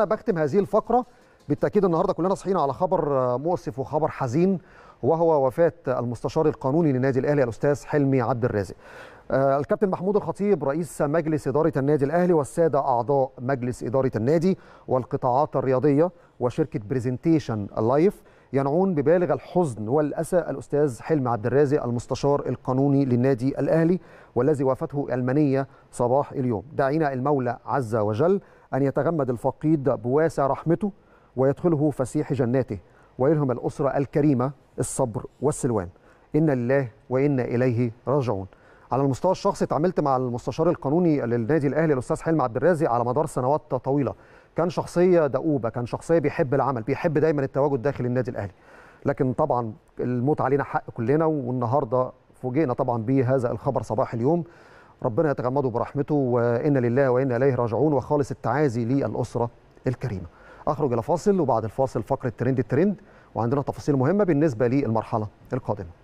انا بختم هذه الفقره بالتاكيد النهارده كلنا صحينا على خبر مؤسف وخبر حزين وهو وفاه المستشار القانوني للنادي الاهلي الاستاذ حلمي عبد الرازق آه، الكابتن محمود الخطيب رئيس مجلس إدارة النادي الأهلي والسادة أعضاء مجلس إدارة النادي والقطاعات الرياضية وشركة بريزنتيشن لايف ينعون ببالغ الحزن والأسى الأستاذ حلمي عبد الرازق المستشار القانوني للنادي الأهلي والذي وافته المنية صباح اليوم دعينا المولى عز وجل أن يتغمد الفقيد بواسع رحمته ويدخله فسيح جناته ويلهم الأسرة الكريمة الصبر والسلوان إن لله وإنا إليه راجعون على المستوى الشخصي تعاملت مع المستشار القانوني للنادي الاهلي الاستاذ حلمي عبد الرازق على مدار سنوات طويله كان شخصيه دؤوبه كان شخصيه بيحب العمل بيحب دايما التواجد داخل النادي الاهلي لكن طبعا الموت علينا حق كلنا والنهارده فوجئنا طبعا بهذا الخبر صباح اليوم ربنا يتغمده برحمته وإن لله وإنا إليه راجعون وخالص التعازي للأسرة الكريمة أخرج إلى فاصل وبعد الفاصل فقرة ترند الترند وعندنا تفاصيل مهمة بالنسبة للمرحلة القادمة